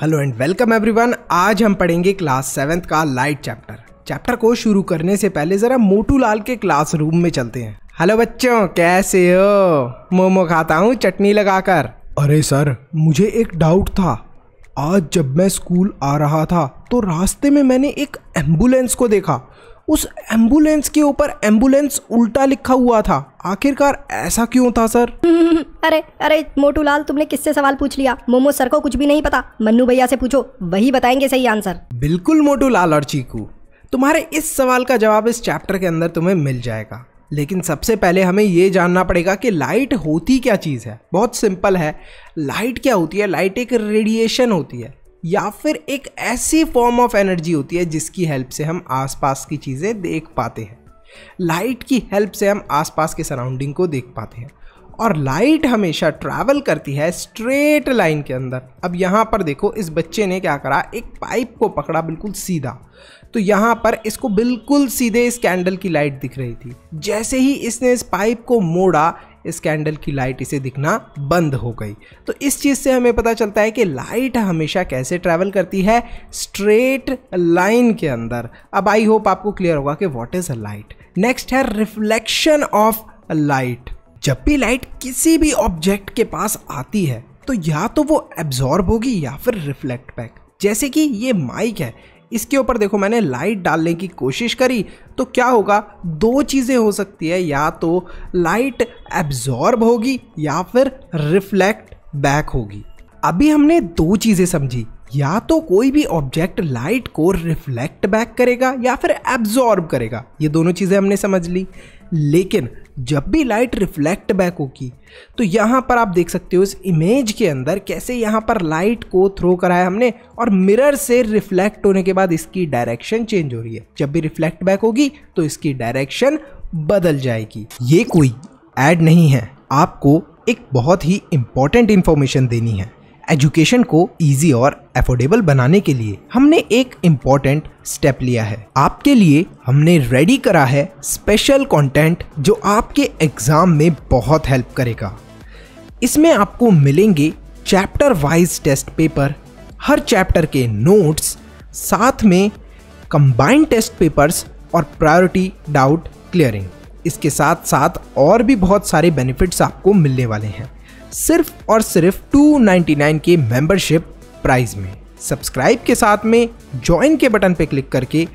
hello and welcome everyone आज हम पढ़ेंगे क्लास सेवेंथ का लाइट चैप्टर चैप्टर को शुरू करने से पहले ज़रा मोटू लाल के क्लासरूम में चलते हैं हेलो बच्चों कैसे हो मोमो खाता हूँ चटनी लगाकर अरे सर मुझे एक डाउट था आज जब मैं स्कूल आ रहा था तो रास्ते में मैंने एक एम्बुलेंस को देखा उस एम्बुलेंस के ऊपर एम्बुलेंस उल्टा लिखा हुआ था आखिरकार ऐसा क्यों था सर अरे अरे मोटूलाल तुमने किससे सवाल पूछ लिया मोमो सर को कुछ भी नहीं पता मन्नू भैया से पूछो वही बताएंगे सही आंसर बिल्कुल मोटू लाल और चीकू तुम्हारे इस सवाल का जवाब इस चैप्टर के अंदर तुम्हें मिल जाएगा लेकिन सबसे पहले हमें ये जानना पड़ेगा कि लाइट होती क्या चीज़ है बहुत सिंपल है लाइट क्या होती है लाइट एक रेडिएशन होती है या फिर एक ऐसी फॉर्म ऑफ एनर्जी होती है जिसकी हेल्प से हम आसपास की चीज़ें देख पाते हैं लाइट की हेल्प से हम आसपास के सराउंडिंग को देख पाते हैं और लाइट हमेशा ट्रैवल करती है स्ट्रेट लाइन के अंदर अब यहाँ पर देखो इस बच्चे ने क्या करा एक पाइप को पकड़ा बिल्कुल सीधा तो यहाँ पर इसको बिल्कुल सीधे इस कैंडल की लाइट दिख रही थी जैसे ही इसने इस पाइप को मोड़ा इस कैंडल की लाइट इसे दिखना बंद हो गई तो इस चीज़ से हमें पता चलता है कि लाइट हमेशा कैसे ट्रैवल करती है स्ट्रेट लाइन के अंदर अब आई होप आपको क्लियर होगा कि what is a light next है रिफ्लेक्शन ऑफ लाइट जब भी लाइट किसी भी ऑब्जेक्ट के पास आती है तो या तो वो एब्जॉर्ब होगी या फिर रिफ्लेक्ट बैक जैसे कि ये माइक है इसके ऊपर देखो मैंने लाइट डालने की कोशिश करी तो क्या होगा दो चीज़ें हो सकती है या तो लाइट एब्जॉर्ब होगी या फिर रिफ्लेक्ट बैक होगी अभी हमने दो चीज़ें समझी या तो कोई भी ऑब्जेक्ट लाइट को रिफ्लेक्ट बैक करेगा या फिर एब्जॉर्ब करेगा ये दोनों चीज़ें हमने समझ ली लेकिन जब भी लाइट रिफ्लेक्ट बैक होगी तो यहाँ पर आप देख सकते हो इस इमेज के अंदर कैसे यहाँ पर लाइट को थ्रो कराया हमने और मिरर से रिफ्लेक्ट होने के बाद इसकी डायरेक्शन चेंज हो रही है जब भी रिफ्लेक्ट बैक होगी तो इसकी डायरेक्शन बदल जाएगी ये कोई ऐड नहीं है आपको एक बहुत ही इम्पॉर्टेंट इन्फॉर्मेशन देनी है एजुकेशन को इजी और अफोर्डेबल बनाने के लिए हमने एक इम्पॉर्टेंट स्टेप लिया है आपके लिए हमने रेडी करा है स्पेशल कंटेंट जो आपके एग्ज़ाम में बहुत हेल्प करेगा इसमें आपको मिलेंगे चैप्टर वाइज टेस्ट पेपर हर चैप्टर के नोट्स साथ में कंबाइंड टेस्ट पेपर्स और प्रायोरिटी डाउट क्लियरिंग इसके साथ साथ और भी बहुत सारे बेनिफिट्स आपको मिलने वाले हैं सिर्फ और सिर्फ 299 के मेंबरशिप प्राइस में सब्सक्राइब के साथ में ज्वाइन के बटन पर क्लिक करके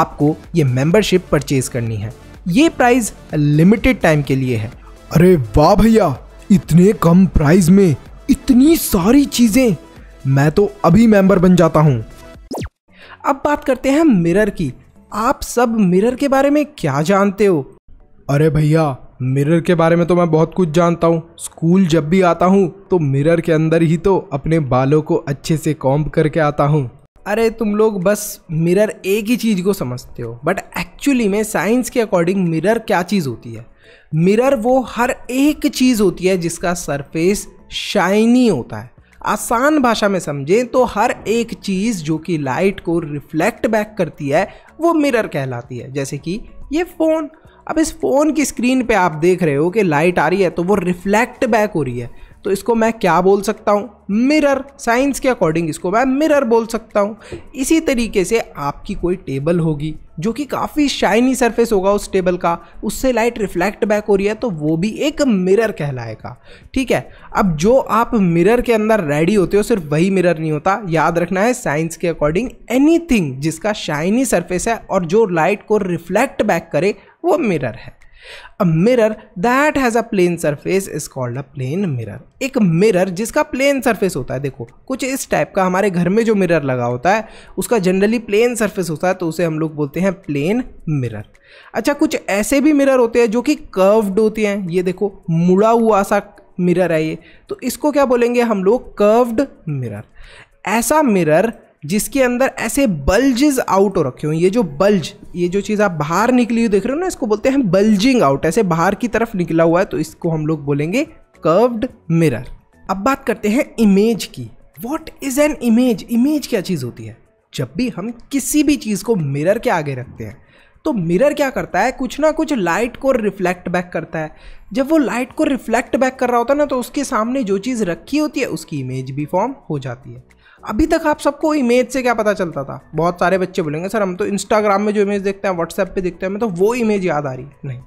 आपको ये मेंबरशिप परचेज करनी है ये प्राइस लिमिटेड टाइम के लिए है अरे वाह भैया इतने कम प्राइस में इतनी सारी चीजें मैं तो अभी मेंबर बन जाता हूँ अब बात करते हैं मिरर की आप सब मिरर के बारे में क्या जानते हो अरे भैया मिरर के बारे में तो मैं बहुत कुछ जानता हूँ स्कूल जब भी आता हूँ तो मिरर के अंदर ही तो अपने बालों को अच्छे से कॉम्ब करके आता हूँ अरे तुम लोग बस मिरर एक ही चीज़ को समझते हो बट एक्चुअली में साइंस के अकॉर्डिंग मिरर क्या चीज़ होती है मिरर वो हर एक चीज़ होती है जिसका सरफेस शाइनी होता है आसान भाषा में समझें तो हर एक चीज़ जो कि लाइट को रिफ्लेक्ट बैक करती है वो मिरर कहलाती है जैसे कि ये फ़ोन अब इस फ़ोन की स्क्रीन पे आप देख रहे हो कि लाइट आ रही है तो वो रिफ्लेक्ट बैक हो रही है तो इसको मैं क्या बोल सकता हूँ मिरर साइंस के अकॉर्डिंग इसको मैं मिरर बोल सकता हूँ इसी तरीके से आपकी कोई टेबल होगी जो कि काफ़ी शाइनी सरफेस होगा उस टेबल का उससे लाइट रिफ्लेक्ट बैक हो रही है तो वो भी एक मिरर कहलाएगा ठीक है अब जो आप मिरर के अंदर रेडी होते हो सिर्फ वही मिरर नहीं होता याद रखना है साइंस के अकॉर्डिंग एनी जिसका शाइनी सरफेस है और जो लाइट को रिफ्लेक्ट बैक करे वो मिरर है a mirror that has a plane surface is called a plane mirror एक मिरर जिसका प्लेन सरफेस होता है देखो कुछ इस टाइप का हमारे घर में जो मिरर लगा होता है उसका जनरली प्लेन सरफेस होता है तो उसे हम लोग बोलते हैं प्लेन मिरर अच्छा कुछ ऐसे भी मिरर होते हैं जो कि कर्व्ड होते हैं ये देखो मुड़ा हुआ सा मिरर है ये तो इसको क्या बोलेंगे हम लोग कर्व्ड मिरर ऐसा मिरर जिसके अंदर ऐसे बल्जेस आउट हो रखे हुए ये जो बल्ज ये जो चीज़ आप बाहर निकली हुई देख रहे हो ना इसको बोलते हैं बल्जिंग आउट ऐसे बाहर की तरफ निकला हुआ है तो इसको हम लोग बोलेंगे कर्व्ड मिरर अब बात करते हैं इमेज की what is an image image क्या चीज़ होती है जब भी हम किसी भी चीज़ को मिरर के आगे रखते हैं तो मिरर क्या करता है कुछ ना कुछ लाइट को रिफ्लेक्ट बैक करता है जब वो लाइट को रिफ्लेक्ट बैक कर रहा होता है ना तो उसके सामने जो चीज़ रखी होती है उसकी इमेज भी फॉर्म हो जाती है अभी तक आप सबको इमेज से क्या पता चलता था बहुत सारे बच्चे बोलेंगे सर हम तो इंस्टाग्राम में जो इमेज देखते हैं व्हाट्सएप पे देखते हैं हमें तो वो इमेज याद आ रही है नहीं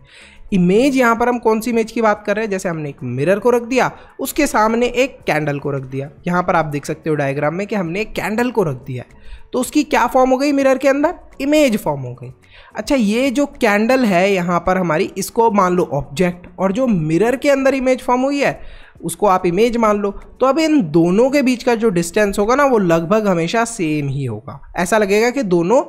इमेज यहाँ पर हम कौन सी इमेज की बात कर रहे हैं जैसे हमने एक मिरर को रख दिया उसके सामने एक कैंडल को रख दिया यहाँ पर आप देख सकते हो डायग्राम में कि हमने एक कैंडल को रख दिया है तो उसकी क्या फॉर्म हो गई मिरर के अंदर इमेज फॉर्म हो गई अच्छा ये जो कैंडल है यहाँ पर हमारी इसको मान लो ऑब्जेक्ट और जो मिरर के अंदर इमेज फॉर्म हुई है उसको आप इमेज मान लो तो अब इन दोनों के बीच का जो डिस्टेंस होगा ना वो लगभग हमेशा सेम ही होगा ऐसा लगेगा कि दोनों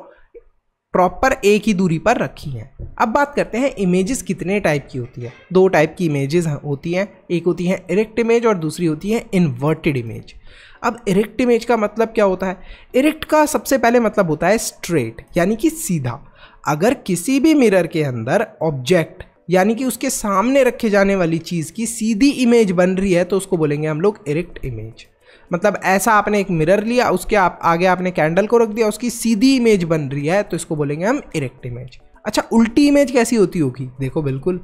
प्रॉपर एक ही दूरी पर रखी हैं अब बात करते हैं इमेजेस कितने टाइप की होती है दो टाइप की इमेजेस होती हैं एक होती है इरेक्ट इमेज और दूसरी होती है इन्वर्टेड इमेज अब इरेक्ट इमेज का मतलब क्या होता है इरेक्ट का सबसे पहले मतलब होता है स्ट्रेट यानी कि सीधा अगर किसी भी मिरर के अंदर ऑब्जेक्ट यानी कि उसके सामने रखे जाने वाली चीज़ की सीधी इमेज बन रही है तो उसको बोलेंगे हम लोग इरेक्ट इमेज मतलब ऐसा आपने एक मिरर लिया उसके आप आगे आपने कैंडल को रख दिया उसकी सीधी इमेज बन रही है तो इसको बोलेंगे हम इरेक्ट इमेज अच्छा उल्टी इमेज कैसी होती होगी देखो बिल्कुल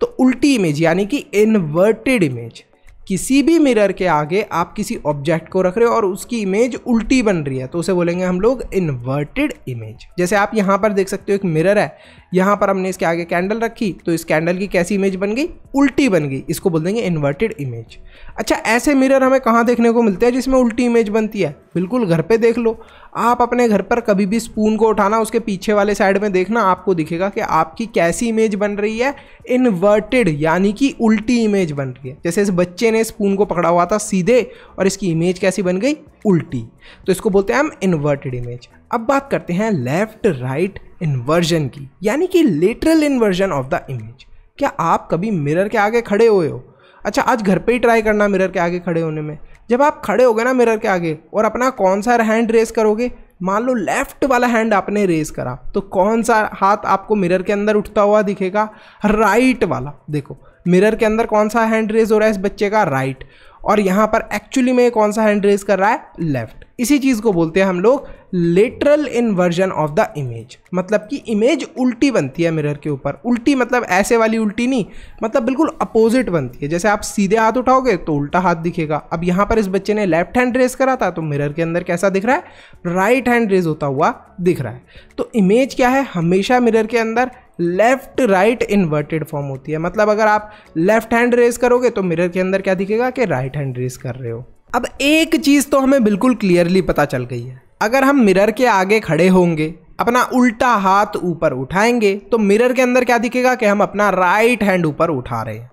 तो उल्टी इमेज यानी कि इन्वर्टेड इमेज किसी भी मिरर के आगे आप किसी ऑब्जेक्ट को रख रहे हो और उसकी इमेज उल्टी बन रही है तो उसे बोलेंगे हम लोग इन्वर्टेड इमेज जैसे आप यहाँ पर देख सकते हो एक मिरर है यहाँ पर हमने इसके आगे कैंडल रखी तो इस कैंडल की कैसी इमेज बन गई उल्टी बन गई इसको बोल देंगे इन्वर्टेड इमेज अच्छा ऐसे मिरर हमें कहाँ देखने को मिलते हैं जिसमें उल्टी इमेज बनती है बिल्कुल घर पे देख लो आप अपने घर पर कभी भी स्पून को उठाना उसके पीछे वाले साइड में देखना आपको दिखेगा कि आपकी कैसी इमेज बन रही है इन्वर्टेड यानी कि उल्टी इमेज बन रही है जैसे इस बच्चे ने स्पून को पकड़ा हुआ था सीधे और इसकी इमेज कैसी बन गई उल्टी तो इसको बोलते हैं हम इन्वर्टेड इमेज अब बात करते हैं लेफ्ट राइट इन्वर्जन की यानी कि lateral inversion of the image क्या आप कभी मिरर के आगे खड़े हुए हो अच्छा आज घर पे ही ट्राई करना मिरर के आगे खड़े होने में जब आप खड़े गए ना मिरर के आगे और अपना कौन सा हैंड रेस करोगे मान लो लेफ्ट वाला हैंड आपने रेस करा तो कौन सा हाथ आपको मिरर के अंदर उठता हुआ दिखेगा राइट वाला देखो मिरर के अंदर कौन सा हैंड रेस हो रहा है इस बच्चे का राइट और यहाँ पर एक्चुअली में कौन सा हैंड रेस कर रहा है लेफ्ट इसी चीज़ को बोलते हैं हम लोग lateral inversion of the image मतलब कि इमेज उल्टी बनती है मिरर के ऊपर उल्टी मतलब ऐसे वाली उल्टी नहीं मतलब बिल्कुल अपोजिट बनती है जैसे आप सीधे हाथ उठाओगे तो उल्टा हाथ दिखेगा अब यहाँ पर इस बच्चे ने लेफ्ट हैंड रेज करा था तो मिरर के अंदर कैसा दिख रहा है राइट हैंड रेज होता हुआ दिख रहा है तो इमेज क्या है हमेशा मिरर के अंदर लेफ्ट राइट इन्वर्टेड फॉर्म होती है मतलब अगर आप लेफ्ट हैंड रेज करोगे तो मिरर के अंदर क्या दिखेगा कि राइट हैंड रेज कर रहे हो अब एक चीज़ तो हमें बिल्कुल क्लियरली पता चल गई है अगर हम मिरर के आगे खड़े होंगे अपना उल्टा हाथ ऊपर उठाएंगे तो मिरर के अंदर क्या दिखेगा कि हम अपना राइट हैंड ऊपर उठा रहे हैं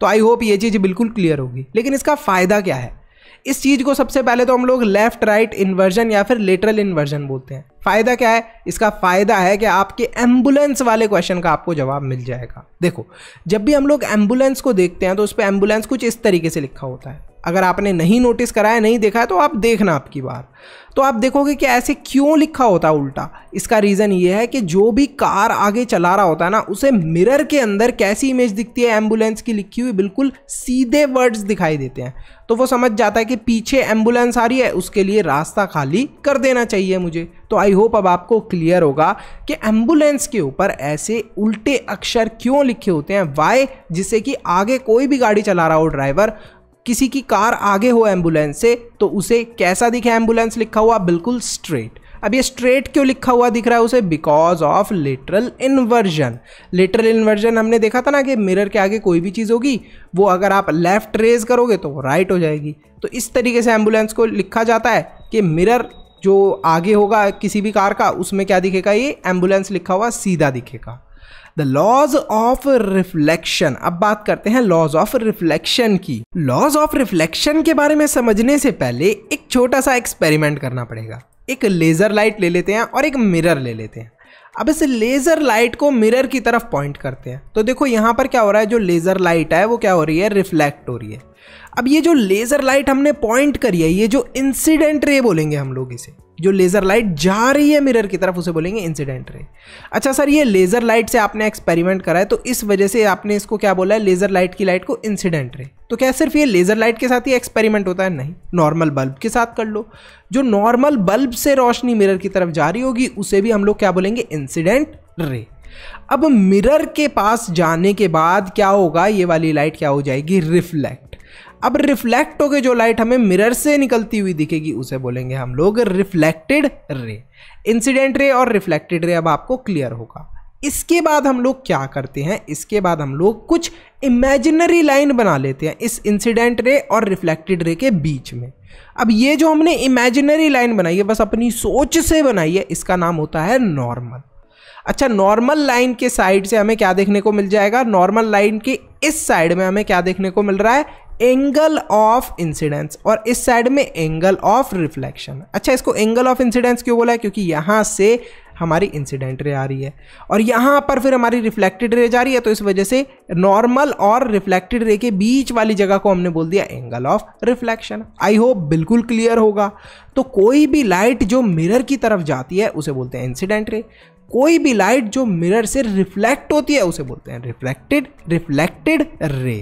तो आई होप ये चीज़ बिल्कुल क्लियर होगी लेकिन इसका फ़ायदा क्या है इस चीज़ को सबसे पहले तो हम लोग लेफ्ट राइट इन्वर्जन या फिर लेटरल इन्वर्जन बोलते हैं फ़ायदा क्या है इसका फ़ायदा है कि आपके एम्बुलेंस वाले क्वेश्चन का आपको जवाब मिल जाएगा देखो जब भी हम लोग एम्बुलेंस को देखते हैं तो उस पर एम्बुलेंस कुछ इस तरीके से लिखा होता है अगर आपने नहीं नोटिस कराया नहीं देखा है तो आप देखना आपकी बार तो आप देखोगे कि ऐसे क्यों लिखा होता है उल्टा इसका रीज़न ये है कि जो भी कार आगे चला रहा होता है ना उसे मिरर के अंदर कैसी इमेज दिखती है एम्बुलेंस की लिखी हुई बिल्कुल सीधे वर्ड्स दिखाई देते हैं तो वो समझ जाता है कि पीछे एम्बुलेंस आ रही है उसके लिए रास्ता खाली कर देना चाहिए मुझे तो आई होप अब आपको क्लियर होगा कि एम्बुलेंस के ऊपर ऐसे उल्टे अक्षर क्यों लिखे होते हैं वाई जिससे कि आगे कोई भी गाड़ी चला रहा हो ड्राइवर किसी की कार आगे हो एम्बुलेंस से तो उसे कैसा दिखे एम्बुलेंस लिखा हुआ बिल्कुल स्ट्रेट अब ये स्ट्रेट क्यों लिखा हुआ दिख रहा है उसे because of lateral inversion lateral inversion हमने देखा था ना कि मिरर के आगे कोई भी चीज़ होगी वो अगर आप लेफ्ट रेज करोगे तो राइट हो जाएगी तो इस तरीके से एम्बुलेंस को लिखा जाता है कि मिरर जो आगे होगा किसी भी कार का उसमें क्या दिखेगा ये एम्बुलेंस लिखा हुआ सीधा दिखेगा द लॉज ऑफ रिफ्लेक्शन अब बात करते हैं लॉज ऑफ रिफ्लेक्शन की लॉज ऑफ रिफ्लेक्शन के बारे में समझने से पहले एक छोटा सा एक्सपेरिमेंट करना पड़ेगा एक लेज़र लाइट ले लेते हैं और एक मिरर ले लेते हैं अब इस लेज़र लाइट को मिरर की तरफ पॉइंट करते हैं तो देखो यहां पर क्या हो रहा है जो लेज़र लाइट है वो क्या हो रही है रिफ्लेक्ट हो रही है अब ये जो लेज़र लाइट हमने पॉइंट करी है ये जो इंसिडेंट रे बोलेंगे हम लोग इसे जो लेज़र लाइट जा रही है मिरर की तरफ उसे बोलेंगे इंसिडेंट रे अच्छा सर ये लेज़र लाइट से आपने एक्सपेरिमेंट करा है तो इस वजह से आपने इसको क्या बोला है लेज़र लाइट की लाइट को इंसिडेंट रे तो क्या सिर्फ ये लेज़र लाइट के साथ ही एक्सपेरिमेंट होता है नहीं नॉर्मल बल्ब के साथ कर लो जो नॉर्मल बल्ब से रोशनी मिरर की तरफ जा रही होगी उसे भी हम लोग क्या बोलेंगे इंसिडेंट रे अब मिरर के पास जाने के बाद क्या होगा ये वाली लाइट क्या हो जाएगी रिफ्लेक्ट अब रिफ्लेक्ट होकर जो लाइट हमें मिरर से निकलती हुई दिखेगी उसे बोलेंगे हम लोग रिफ्लेक्टेड रे इंसिडेंट रे और रिफ्लेक्टेड रे अब आपको क्लियर होगा इसके बाद हम लोग क्या करते हैं इसके बाद हम लोग कुछ इमेजिनरी लाइन बना लेते हैं इस इंसिडेंट रे और रिफ्लेक्टेड रे के बीच में अब ये जो हमने इमेजिनरी लाइन बनाई है बस अपनी सोच से बनाई है इसका नाम होता है नॉर्मल अच्छा नॉर्मल लाइन के साइड से हमें क्या देखने को मिल जाएगा नॉर्मल लाइन के इस साइड में हमें क्या देखने को मिल रहा है एंगल ऑफ इंसिडेंस और इस साइड में एंगल ऑफ रिफ्लेक्शन अच्छा इसको एंगल ऑफ इंसिडेंस क्यों बोला है क्योंकि यहाँ से हमारी इंसिडेंट रे आ रही है और यहाँ पर फिर हमारी रिफ्लेक्टेड रे जा रही है तो इस वजह से नॉर्मल और रिफ्लेक्टेड रे के बीच वाली जगह को हमने बोल दिया angle of reflection I hope बिल्कुल क्लियर होगा तो कोई भी लाइट जो मिरर की तरफ जाती है उसे बोलते हैं इंसिडेंट रे कोई भी लाइट जो मिरर से रिफ्लेक्ट होती है उसे बोलते हैं रिफ्लेक्टेड रिफ्लेक्टेड रे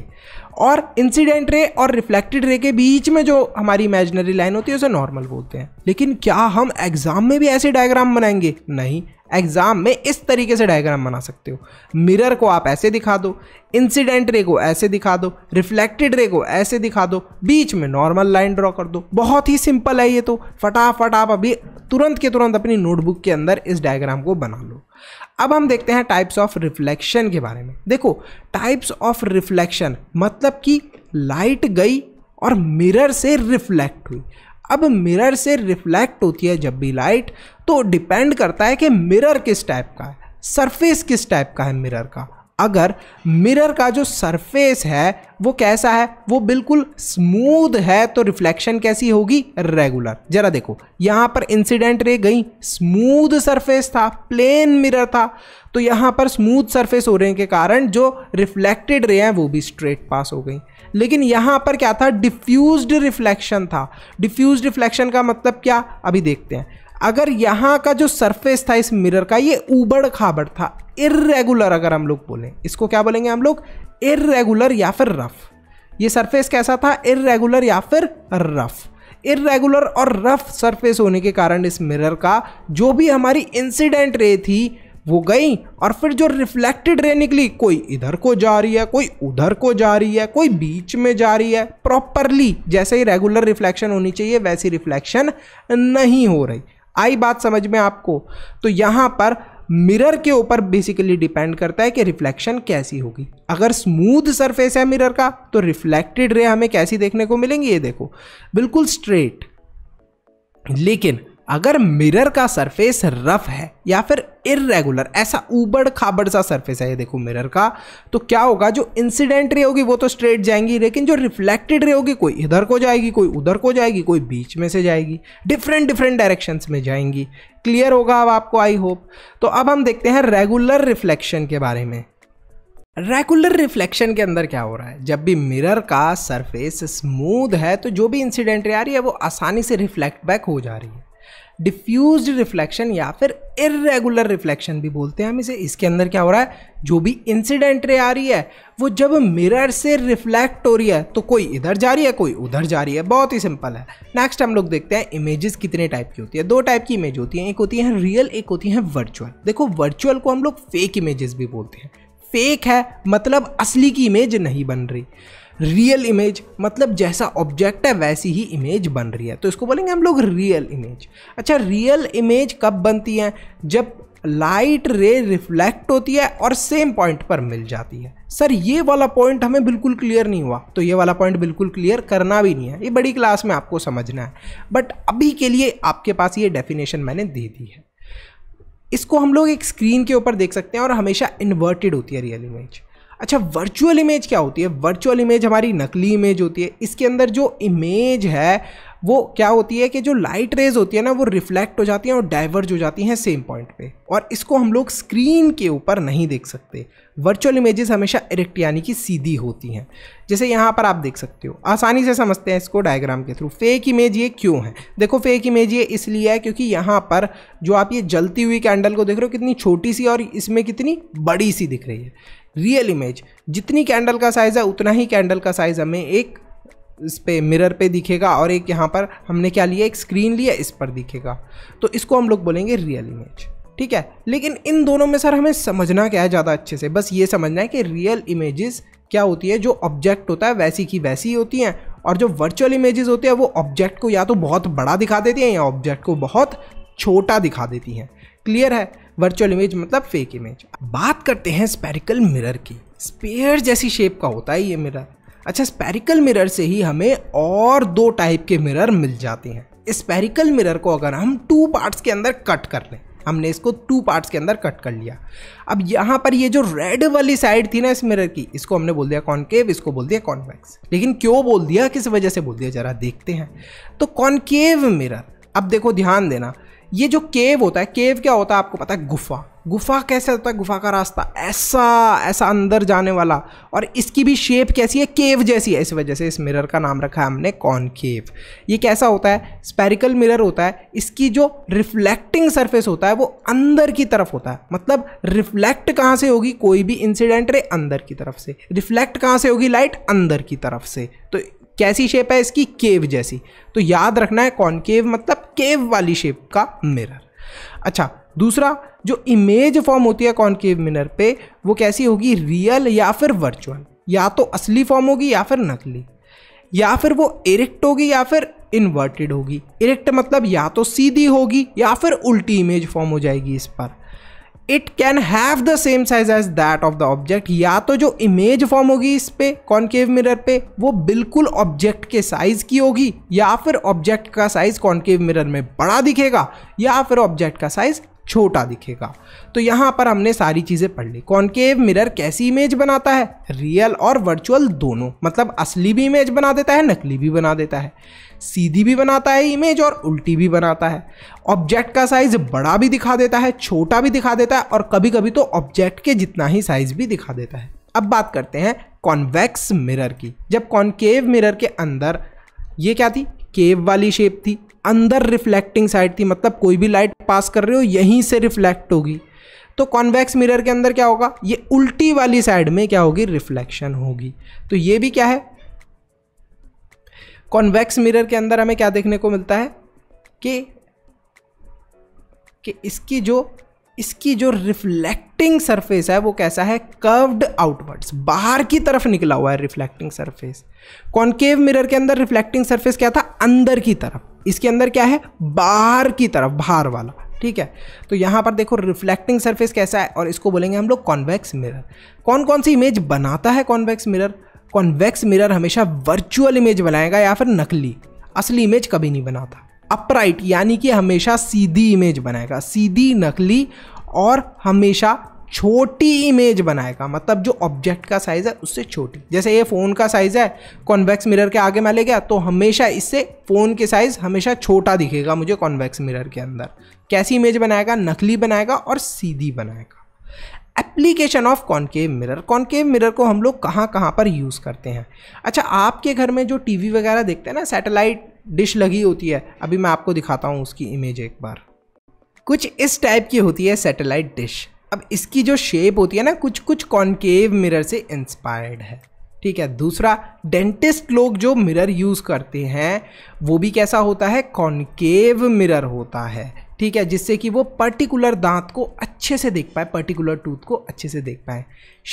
और इंसिडेंट रे और रिफ्लेक्टेड रे के बीच में जो हमारी इमेजनरी लाइन होती है उसे नॉर्मल बोलते हैं लेकिन क्या हम एग्जाम में भी ऐसे डायग्राम बनाएंगे नहीं एग्जाम में इस तरीके से डायग्राम बना सकते हो मिरर को आप ऐसे दिखा दो इंसिडेंट रे को ऐसे दिखा दो रिफ्लेक्टेड रे को ऐसे दिखा दो बीच में नॉर्मल लाइन ड्रॉ कर दो बहुत ही सिंपल है ये तो फटाफट आप अभी तुरंत के तुरंत अपनी नोटबुक के अंदर इस डायग्राम को बना लो अब हम देखते हैं टाइप्स ऑफ रिफ्लेक्शन के बारे में देखो टाइप्स ऑफ रिफ्लेक्शन मतलब कि लाइट गई और मिरर से रिफ्लेक्ट हुई अब मिरर से रिफ्लेक्ट होती है जब भी लाइट तो डिपेंड करता है कि मिरर किस टाइप का है सरफेस किस टाइप का है मिरर का अगर मिरर का जो सरफेस है वो कैसा है वो बिल्कुल स्मूथ है तो रिफ्लेक्शन कैसी होगी रेगुलर जरा देखो यहाँ पर इंसिडेंट रे गई स्मूथ सरफेस था प्लेन मिरर था तो यहाँ पर स्मूथ सरफेस होने के कारण जो रिफ्लेक्टेड रे हैं वो भी स्ट्रेट पास हो गई लेकिन यहाँ पर क्या था डिफ्यूज रिफ्लेक्शन था डिफ्यूज रिफ्लेक्शन का मतलब क्या अभी देखते हैं अगर यहाँ का जो सरफेस था इस मिरर का ये उबड़ खाबड़ था इरेगुलर अगर हम लोग बोलें इसको क्या बोलेंगे हम लोग इरेगुलर या फिर रफ़ ये सरफेस कैसा था इरेगुलर या फिर रफ़ इरेगुलर और रफ सरफेस होने के कारण इस मिरर का जो भी हमारी इंसिडेंट रे थी वो गई और फिर जो रिफ्लेक्टेड रे निकली कोई इधर को जा रही है कोई उधर को जा रही है कोई बीच में जा रही है प्रॉपरली जैसे ही रेगुलर रिफ्लेक्शन होनी चाहिए वैसी रिफ्लेक्शन नहीं हो रही आई बात समझ में आपको तो यहाँ पर मिरर के ऊपर बेसिकली डिपेंड करता है कि रिफ्लेक्शन कैसी होगी अगर स्मूथ सरफेस है मिरर का तो रिफ्लेक्टेड रे हमें कैसी देखने को मिलेंगी ये देखो बिल्कुल स्ट्रेट लेकिन अगर मिरर का सरफेस रफ है या फिर इरेगुलर ऐसा ऊबड़ खाबड़ सा सरफेस है ये देखो मिरर का तो क्या होगा जो इंसिडेंट रे होगी वो तो स्ट्रेट जाएंगी लेकिन जो रिफ्लेक्टेड रे होगी कोई इधर को जाएगी कोई उधर को जाएगी कोई बीच में से जाएगी डिफरेंट डिफरेंट डायरेक्शंस में जाएंगी क्लियर होगा अब आपको आई होप तो अब हम देखते हैं रेगुलर रिफ्लेक्शन के बारे में रेगुलर रिफ्लेक्शन के अंदर क्या हो रहा है जब भी मिरर का सरफेस स्मूथ है तो जो भी इंसिडेंट रे आ रही है वो आसानी से रिफ्लेक्ट बैक हो जा रही है डिफ्यूज रिफ्लेक्शन या फिर इरेगुलर रिफ्लेक्शन भी बोलते हैं हम इसे इसके अंदर क्या हो रहा है जो भी इंसिडेंट रे आ रही है वो जब मिरर से रिफ्लेक्ट हो रही है तो कोई इधर जा रही है कोई उधर जा रही है बहुत ही सिंपल है नेक्स्ट हम लोग देखते हैं इमेजेस कितने टाइप की होती है दो टाइप की इमेज होती है एक होती है रियल एक होती है वर्चुअल देखो वर्चुअल को हम लोग फेक इमेजेस भी बोलते हैं फेक है मतलब असली की इमेज नहीं बन रही रियल इमेज मतलब जैसा ऑब्जेक्ट है वैसी ही इमेज बन रही है तो इसको बोलेंगे हम लोग रियल इमेज अच्छा रियल इमेज कब बनती है जब लाइट रे रिफ्लेक्ट होती है और सेम पॉइंट पर मिल जाती है सर ये वाला पॉइंट हमें बिल्कुल क्लियर नहीं हुआ तो ये वाला पॉइंट बिल्कुल क्लियर करना भी नहीं है ये बड़ी क्लास में आपको समझना है बट अभी के लिए आपके पास ये डेफिनेशन मैंने दे दी है इसको हम लोग एक स्क्रीन के ऊपर देख सकते हैं और हमेशा इन्वर्टेड होती है रियल इमेज अच्छा वर्चुअल इमेज क्या होती है वर्चुअल इमेज हमारी नकली इमेज होती है इसके अंदर जो इमेज है वो क्या होती है कि जो लाइट रेज होती है ना वो रिफ्लेक्ट हो जाती हैं और डाइवर्ज हो जाती हैं सेम पॉइंट पे और इसको हम लोग स्क्रीन के ऊपर नहीं देख सकते वर्चुअल इमेजेस हमेशा इरेक्ट यानी कि सीधी होती हैं जैसे यहाँ पर आप देख सकते हो आसानी से समझते हैं इसको डायग्राम के थ्रू फेक इमेज ये क्यों है देखो फेक इमेज ये इसलिए है क्योंकि यहाँ पर जो आप ये जलती हुई कैंडल को देख रहे हो कितनी छोटी सी और इसमें कितनी बड़ी सी दिख रही है रियल इमेज जितनी कैंडल का साइज़ है उतना ही कैंडल का साइज़ हमें एक इस पर मिरर पे दिखेगा और एक यहाँ पर हमने क्या लिया एक स्क्रीन लिया इस पर दिखेगा तो इसको हम लोग बोलेंगे रियल इमेज ठीक है लेकिन इन दोनों में सर हमें समझना क्या है ज़्यादा अच्छे से बस ये समझना है कि रियल इमेजेस क्या होती है जो ऑब्जेक्ट होता है वैसी की वैसी होती हैं और जो वर्चुअल इमेजेस होते हैं वो ऑब्जेक्ट को या तो बहुत बड़ा दिखा देती हैं या ऑब्जेक्ट को बहुत छोटा दिखा देती हैं क्लियर है वर्चुअल इमेज मतलब फेक इमेज बात करते हैं स्पेरिकल मिरर की स्पेयर जैसी शेप का होता है ये मिरर अच्छा स्पेरिकल मिरर से ही हमें और दो टाइप के मिरर मिल जाते हैं स्पेरिकल मिरर को अगर हम टू पार्ट्स के अंदर कट कर लें हमने इसको टू पार्ट्स के अंदर कट कर लिया अब यहाँ पर ये जो रेड वाली साइड थी ना इस मिरर की इसको हमने बोल दिया कॉनकेव इसको बोल दिया कॉन्वेक्स लेकिन क्यों बोल दिया किस वजह से बोल दिया जरा देखते हैं तो कॉनकेव मिरर अब देखो ध्यान देना ये जो केव होता है केव क्या होता है आपको पता है गुफा गुफा कैसे होता है गुफा का रास्ता ऐसा ऐसा अंदर जाने वाला और इसकी भी शेप कैसी है केव जैसी है इस वजह से इस मिरर का नाम रखा है हमने कॉन केव ये कैसा होता है स्पेरिकल मिरर होता है इसकी जो रिफ्लेक्टिंग सरफेस होता है वो अंदर की तरफ होता है मतलब रिफ्लेक्ट कहाँ से होगी कोई भी इंसिडेंट रे अंदर की तरफ से रिफ्लेक्ट कहाँ से होगी लाइट अंदर की तरफ से तो कैसी शेप है इसकी केव जैसी तो याद रखना है कॉनकेव मतलब केव वाली शेप का मिरर अच्छा दूसरा जो इमेज फॉर्म होती है कॉनकेव मिरर पे वो कैसी होगी रियल या फिर वर्चुअल या तो असली फॉर्म होगी या फिर नकली या फिर वो इरेक्ट होगी या फिर इन्वर्टेड होगी इरेक्ट मतलब या तो सीधी होगी या फिर उल्टी इमेज फॉर्म हो जाएगी इस पर it can have the same size as that of the object या तो जो इमेज फॉर्म होगी इस पे कॉन्केव मिरर पे वो बिल्कुल ऑब्जेक्ट के साइज की होगी या फिर ऑब्जेक्ट का साइज कॉन्केव मिरर में बड़ा दिखेगा या फिर ऑब्जेक्ट का साइज छोटा दिखेगा तो यहाँ पर हमने सारी चीज़ें पढ़ ली कॉन्केव मिरर कैसी इमेज बनाता है रियल और वर्चुअल दोनों मतलब असली भी इमेज बना देता है नकली भी बना देता है सीधी भी बनाता है इमेज और उल्टी भी बनाता है ऑब्जेक्ट का साइज बड़ा भी दिखा देता है छोटा भी दिखा देता है और कभी कभी तो ऑब्जेक्ट के जितना ही साइज भी दिखा देता है अब बात करते हैं कॉन्वेक्स मिरर की जब कॉन्केव मिरर के अंदर ये क्या थी केव वाली शेप थी अंदर रिफ्लेक्टिंग साइड थी मतलब कोई भी लाइट पास कर रहे हो यहीं से रिफ्लेक्ट होगी तो कॉन्वेक्स मिरर के अंदर क्या होगा ये उल्टी वाली साइड में क्या होगी रिफ्लेक्शन होगी तो ये भी क्या है कॉन्वेक्स मिरर के अंदर हमें क्या देखने को मिलता है कि कि इसकी जो इसकी जो रिफ्लेक्टिंग सरफेस है वो कैसा है कर्व्ड आउटवर्ड्स बाहर की तरफ निकला हुआ है रिफ्लेक्टिंग सरफेस कॉन्केव मिरर के अंदर रिफ्लेक्टिंग सरफेस क्या था अंदर की तरफ इसके अंदर क्या है बाहर की तरफ बाहर वाला ठीक है तो यहाँ पर देखो रिफ्लेक्टिंग सरफेस कैसा है और इसको बोलेंगे हम लोग कॉन्वेक्स मिरर कौन कौन सी इमेज बनाता है कॉन्वेक्स मिरर कॉन्वेक्स मिरर हमेशा वर्चुअल इमेज बनाएगा या फिर नकली असली इमेज कभी नहीं बनाता अपराइट यानी कि हमेशा सीधी इमेज बनाएगा सीधी नकली और हमेशा छोटी इमेज बनाएगा मतलब जो ऑब्जेक्ट का साइज़ है उससे छोटी जैसे ये फ़ोन का साइज़ है कॉन्वेक्स मिरर के आगे मैं ले गया तो हमेशा इससे फ़ोन के साइज़ हमेशा छोटा दिखेगा मुझे कॉन्वेक्स मिरर के अंदर कैसी इमेज बनाएगा नकली बनाएगा और सीधी बनाएगा application of concave mirror concave mirror को हम लोग कहाँ कहाँ पर यूज़ करते हैं अच्छा आपके घर में जो टीवी वगैरह देखते हैं ना सैटेलाइट डिश लगी होती है अभी मैं आपको दिखाता हूँ उसकी इमेज एक बार कुछ इस टाइप की होती है सैटेलाइट डिश अब इसकी जो शेप होती है ना कुछ कुछ कॉनकेव मिरर से इंस्पायर्ड है ठीक है दूसरा डेंटिस्ट लोग जो मिरर यूज़ करते हैं वो भी कैसा होता है कॉनकेव मिरर होता है ठीक है जिससे कि वो पर्टिकुलर दांत को अच्छे से देख पाए पर्टिकुलर टूथ को अच्छे से देख पाए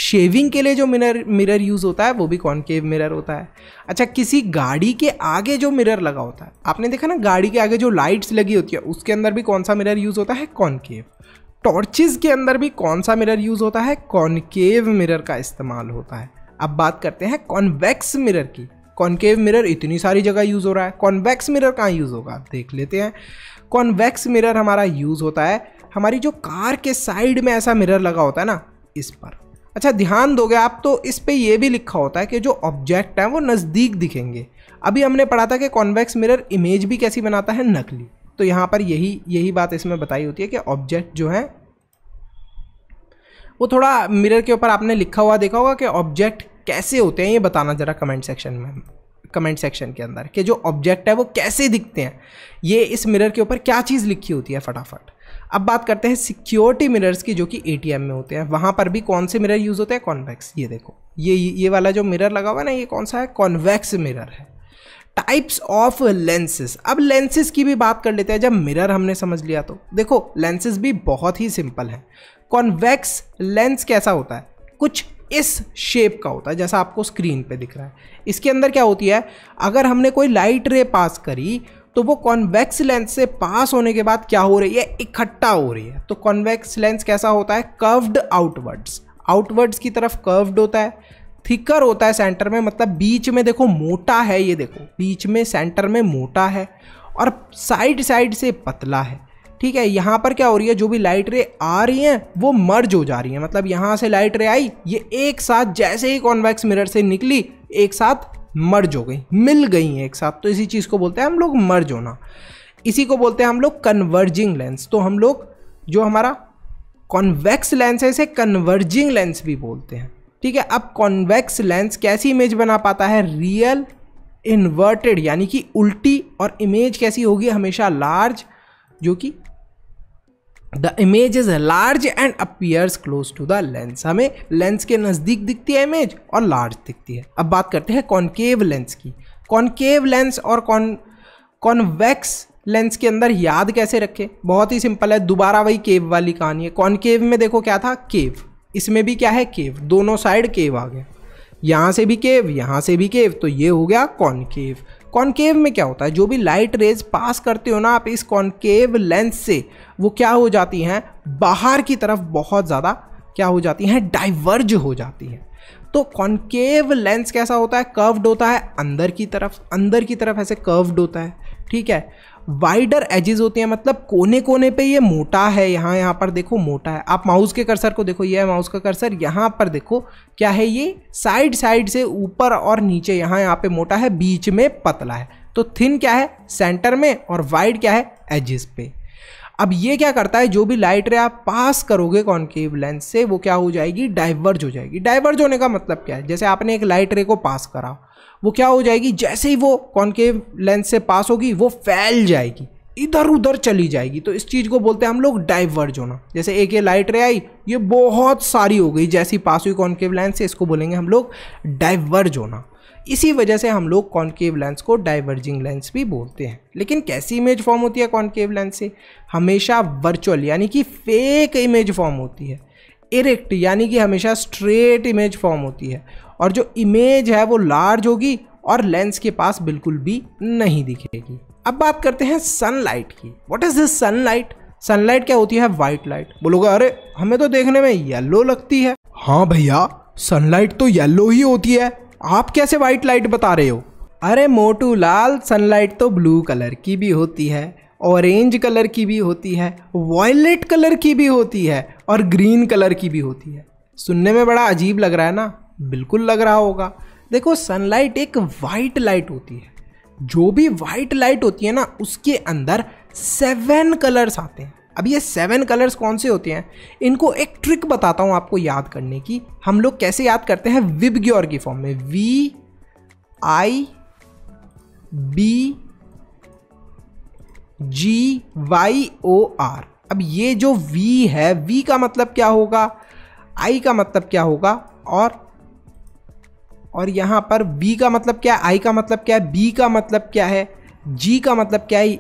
शेविंग के लिए जो मिरर मिरर यूज़ होता है वो भी कॉनकेव मिरर होता है अच्छा किसी गाड़ी के आगे जो मिरर लगा होता है आपने देखा ना गाड़ी के आगे जो लाइट्स लगी होती है उसके अंदर भी कौन सा मिरर यूज़ होता है कॉनकेव टॉर्चेज़ के अंदर भी कौन सा मिरर यूज़ होता है कॉनकेव मिरर का इस्तेमाल होता है अब बात करते हैं कॉन्वेक्स मिरर की कॉन्केव मिरर इतनी सारी जगह यूज़ हो रहा है कॉन्वेक्स मिरर कहाँ यूज़ होगा देख लेते हैं कॉन्वेक्स मिरर हमारा यूज़ होता है हमारी जो कार के साइड में ऐसा मिरर लगा होता है ना इस पर अच्छा ध्यान दोगे आप तो इस पर यह भी लिखा होता है कि जो ऑब्जेक्ट हैं वो नज़दीक दिखेंगे अभी हमने पढ़ा था कि कॉन्वेक्स मिरर इमेज भी कैसी बनाता है नकली तो यहाँ पर यही यही बात इसमें बताई होती है कि ऑब्जेक्ट जो है वो थोड़ा मिरर के ऊपर आपने लिखा हुआ देखा होगा कि ऑब्जेक्ट कैसे होते हैं ये बताना ज़रा कमेंट सेक्शन में कमेंट सेक्शन के अंदर कि जो ऑब्जेक्ट है वो कैसे दिखते हैं ये इस मिरर के ऊपर क्या चीज़ लिखी होती है फटाफट अब बात करते हैं सिक्योरिटी मिरर्स की जो कि ए में होते हैं वहाँ पर भी कौन से मिरर यूज़ होते हैं कॉन्वेक्स ये देखो ये ये वाला जो मिरर लगा हुआ है ना ये कौन सा है कॉन्वेक्स मिरर है टाइप्स ऑफ लेंसेज अब लेंसेज की भी बात कर लेते हैं जब मिरर हमने समझ लिया तो देखो लेंसेज भी बहुत ही सिंपल है कॉन्वेक्स लेंस कैसा होता है कुछ इस शेप का होता है जैसा आपको स्क्रीन पे दिख रहा है इसके अंदर क्या होती है अगर हमने कोई लाइट रे पास करी तो वो कॉन्वेक्स लेंस से पास होने के बाद क्या हो रही है इकट्ठा हो रही है तो कॉन्वेक्स लेंस कैसा होता है कर्व्ड आउटवर्ड्स आउटवर्ड्स की तरफ कर्व्ड होता है थिकर होता है सेंटर में मतलब बीच में देखो मोटा है ये देखो बीच में सेंटर में मोटा है और साइड साइड से पतला है ठीक है यहाँ पर क्या हो रही है जो भी लाइट रे आ रही हैं वो मर्ज हो जा रही है मतलब यहाँ से लाइट रे आई ये एक साथ जैसे ही कॉन्वेक्स मिरर से निकली एक साथ मर्ज हो गई मिल गई हैं एक साथ तो इसी चीज़ को बोलते हैं हम लोग मर्ज होना इसी को बोलते हैं हम लोग कन्वर्जिंग लेंस तो हम लोग जो हमारा कॉन्वेक्स लेंस है इसे कन्वर्जिंग लेंस भी बोलते हैं ठीक है अब कॉन्वेक्स लेंस कैसी इमेज बना पाता है रियल इन्वर्टेड यानी कि उल्टी और इमेज कैसी होगी हमेशा लार्ज जो कि the image is large and appears close to the lens हमें लेंस के नज़दीक दिखती है इमेज और लार्ज दिखती है अब बात करते हैं कॉनकेव लेंस की कॉनकेव लेंस और कॉन कॉनवेक्स लेंस के अंदर याद कैसे रखें बहुत ही सिंपल है दोबारा वही केव वाली कहानी है कॉनकेव में देखो क्या था केव इसमें भी क्या है केव दोनों साइड केव आ गया यहाँ से भी केव यहाँ से भी केव तो ये हो गया कॉनकेव कॉन्केव में क्या होता है जो भी लाइट रेज पास करते हो ना आप इस कॉन्केव लेंस से वो क्या हो जाती हैं बाहर की तरफ बहुत ज़्यादा क्या हो जाती हैं डाइवर्ज हो जाती हैं तो कॉन्केव लेंस कैसा होता है कर्व्ड होता है अंदर की तरफ अंदर की तरफ ऐसे कर्व्ड होता है ठीक है वाइडर एजेस होती हैं मतलब कोने कोने पे ये मोटा है यहाँ यहाँ पर देखो मोटा है आप माउस के कर्सर को देखो ये है माउस का कर्सर यहाँ पर देखो क्या है ये साइड साइड से ऊपर और नीचे यहाँ यहाँ पे मोटा है बीच में पतला है तो थिन क्या है सेंटर में और वाइड क्या है एजेस पे अब ये क्या करता है जो भी लाइट रे आप पास करोगे कॉन्केव लेंस से वो क्या हो जाएगी डाइवर्ज हो जाएगी डाइवर्ज होने का मतलब क्या है जैसे आपने एक लाइट रे को पास करा वो क्या हो जाएगी जैसे ही वो कॉन्केव लेंस से पास होगी वो फैल जाएगी इधर उधर चली जाएगी तो इस चीज़ को बोलते हैं हम लोग डाइवर्ज होना जैसे एक ये लाइट रे आई ये बहुत सारी हो गई जैसी पास हुई कॉन्केव लेंस से इसको बोलेंगे हम लोग डाइवर्ज होना इसी वजह से हम लोग कॉन्केव लेंस को डाइवर्जिंग लेंस भी बोलते हैं लेकिन कैसी इमेज फॉर्म होती है कॉन्केव लेंस से हमेशा वर्चुअल यानी कि फेक इमेज फॉर्म होती है इरेक्ट यानी कि हमेशा स्ट्रेट इमेज फॉर्म होती है और जो इमेज है वो लार्ज होगी और लेंस के पास बिल्कुल भी नहीं दिखेगी अब बात करते हैं सनलाइट की what is this sunlight sunlight क्या होती है वाइट लाइट बोलोगे अरे हमें तो देखने में येलो लगती है हाँ भैया सनलाइट तो येलो ही होती है आप कैसे वाइट लाइट बता रहे हो अरे मोटू लाल सनलाइट तो ब्लू कलर की भी होती है ऑरेंज कलर की भी होती है वॉयलेट कलर की भी होती है और ग्रीन कलर की भी होती है सुनने में बड़ा अजीब लग रहा है ना बिल्कुल लग रहा होगा देखो सनलाइट एक वाइट लाइट होती है जो भी वाइट लाइट होती है ना उसके अंदर सेवन कलर्स आते हैं अब ये सेवन कलर्स कौन से होते हैं इनको एक ट्रिक बताता हूँ आपको याद करने की हम लोग कैसे याद करते हैं विबग्योर की फॉर्म में V I B G Y O R अब ये जो वी है वी का मतलब क्या होगा आई का मतलब क्या होगा और और यहाँ पर बी का मतलब क्या है आई का मतलब क्या है बी का मतलब क्या है जी का मतलब क्या है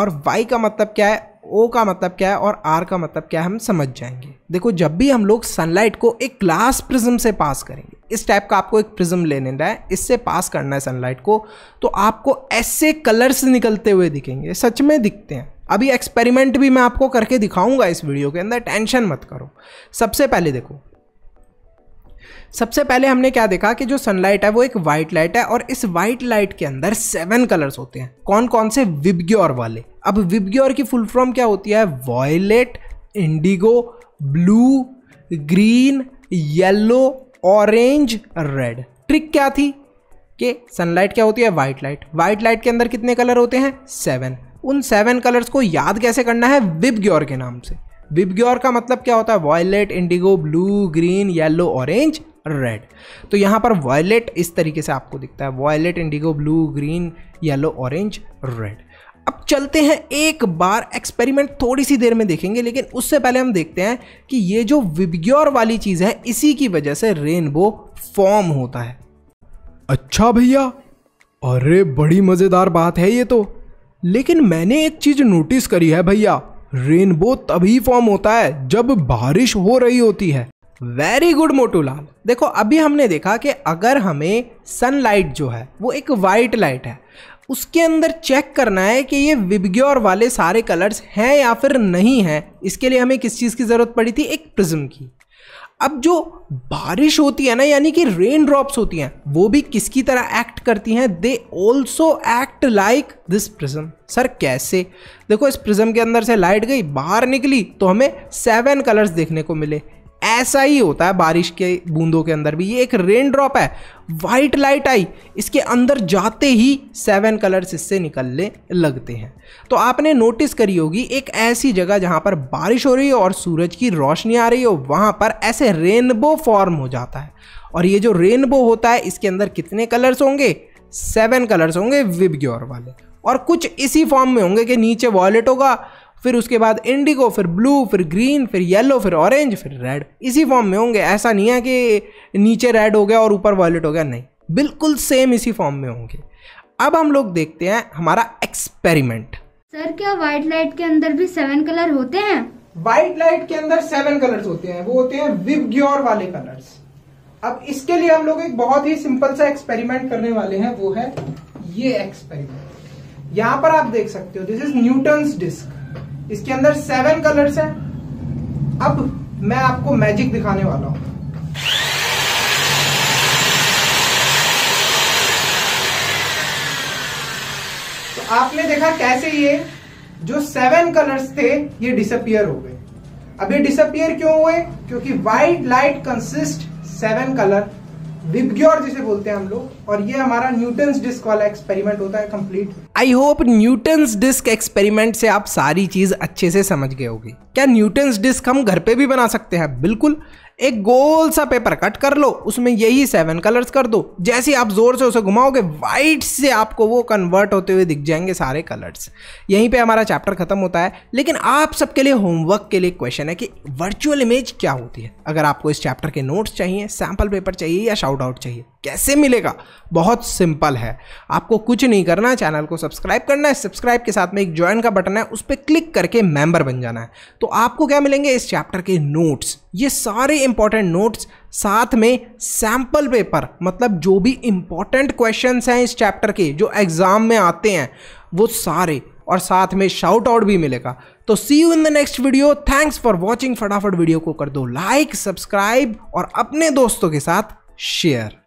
और वाई का मतलब क्या है ओ का मतलब क्या है और आर का मतलब क्या है हम समझ जाएंगे देखो जब भी हम लोग सनलाइट को एक ग्लास प्रिज्म से पास करेंगे इस टाइप का आपको एक प्रिज्म लेने है इससे पास करना है सनलाइट को तो आपको ऐसे कलर्स निकलते हुए दिखेंगे सच में दिखते हैं अभी एक्सपेरिमेंट भी मैं आपको करके दिखाऊंगा इस वीडियो के अंदर टेंशन मत करो सबसे पहले देखो सबसे पहले हमने क्या देखा कि जो सनलाइट है वो एक वाइट लाइट है और इस वाइट लाइट के अंदर सेवन कलर्स होते हैं कौन कौन से विबग्योर वाले अब विबग्योर की फुल फॉर्म क्या होती है violet indigo blue green yellow orange red trick क्या थी कि सनलाइट क्या होती है वाइट लाइट वाइट लाइट के अंदर कितने कलर होते हैं सेवन उन सेवन कलर्स को याद कैसे करना है विबग्योर के नाम से विबग्योर का मतलब क्या होता है violet indigo blue green yellow orange red तो यहाँ पर वायलेट इस तरीके से आपको दिखता है violet indigo blue green yellow orange red अब चलते हैं एक बार एक्सपेरिमेंट थोड़ी सी देर में देखेंगे लेकिन उससे पहले हम देखते हैं कि ये जो विबग्योर वाली चीज़ है इसी की वजह से रेनबो फॉर्म होता है अच्छा भैया अरे बड़ी मज़ेदार बात है ये तो लेकिन मैंने एक चीज़ नोटिस करी है भैया रेनबो तभी फॉर्म होता है जब बारिश हो रही होती है वेरी गुड मोटूलाल देखो अभी हमने देखा कि अगर हमें सनलाइट जो है वो एक वाइट लाइट है उसके अंदर चेक करना है कि ये विबग्योर वाले सारे कलर्स हैं या फिर नहीं हैं इसके लिए हमें किस चीज़ की ज़रूरत पड़ी थी एक प्रिज्म की अब जो बारिश होती है ना यानी कि रेन ड्रॉप्स होती हैं वो भी किसकी तरह एक्ट करती हैं they also act like this prism sir कैसे देखो इस प्रिज्म के अंदर से लाइट गई बाहर निकली तो हमें सेवन कलर्स देखने को मिले ऐसा ही होता है बारिश के बूंदों के अंदर भी ये एक रेन ड्रॉप है वाइट लाइट आई इसके अंदर जाते ही सेवन कलर्स इससे निकलने लगते हैं तो आपने नोटिस करी होगी एक ऐसी जगह जहाँ पर बारिश हो रही हो और सूरज की रोशनी आ रही हो वहाँ पर ऐसे रेनबो फॉर्म हो जाता है और ये जो रेनबो होता है इसके अंदर कितने कलर्स होंगे सेवन कलर्स होंगे विबग्योर वाले और कुछ इसी फॉर्म में होंगे कि नीचे वॉलेट होगा फिर उसके बाद इंडिगो फिर ब्लू फिर ग्रीन फिर येलो फिर ऑरेंज फिर रेड इसी फॉर्म में होंगे ऐसा नहीं है कि नीचे रेड हो गया और ऊपर वॉयलेट हो गया नहीं बिल्कुल सेम इसी फॉर्म में होंगे अब हम लोग देखते हैं हमारा एक्सपेरिमेंट सर क्या व्हाइट लाइट के अंदर भी सेवन कलर होते हैं व्हाइट लाइट के अंदर सेवन कलर्स होते हैं वो होते हैं विबग्योर वाले कलर्स अब इसके लिए हम लोग एक बहुत ही सिंपल सा एक्सपेरिमेंट करने वाले हैं वो है ये एक्सपेरिमेंट यहाँ पर आप देख सकते हो दिस इज न्यूटन डिस्क इसके अंदर सेवन कलर्स हैं अब मैं आपको मैजिक दिखाने वाला हूं तो आपने देखा कैसे ये जो सेवन कलर्स थे ये डिसअपियर हो गए अब ये डिसअपियर क्यों हुए क्योंकि white light consist seven colour VIBGYOR जिसे बोलते हैं हम लोग और ये हमारा न्यूटन्स डिस्क वाला एक्सपेरिमेंट होता है complete I hope Newton's disc experiment से आप सारी चीज अच्छे से समझ गए होगी क्या न्यूटन्स डिस्क हम घर पे भी बना सकते हैं बिल्कुल एक गोल सा पेपर कट कर लो उसमें यही सेवन कलर्स कर दो जैसे आप जोर से उसे घुमाओगे वाइट से आपको वो कन्वर्ट होते हुए दिख जाएंगे सारे कलर्स यहीं पे हमारा चैप्टर खत्म होता है लेकिन आप सबके लिए होमवर्क के लिए क्वेश्चन है कि वर्चुअल इमेज क्या होती है अगर आपको इस चैप्टर के नोट्स चाहिए सैम्पल पेपर चाहिए या शाउट आउट चाहिए कैसे मिलेगा बहुत सिंपल है आपको कुछ नहीं करना है चैनल को सब्सक्राइब करना है सब्सक्राइब के साथ में एक ज्वाइन का बटन है उस पर क्लिक करके मेंबर बन जाना है तो आपको क्या मिलेंगे इस चैप्टर के नोट्स ये सारे इंपॉर्टेंट नोट्स साथ में सैम्पल पेपर मतलब जो भी इंपॉर्टेंट क्वेश्चन हैं इस चैप्टर के जो एग्ज़ाम में आते हैं वो सारे और साथ में शाउट आउट भी मिलेगा तो see you in the next video thanks for watching फटाफट वीडियो को कर दो लाइक सब्सक्राइब और अपने दोस्तों के साथ शेयर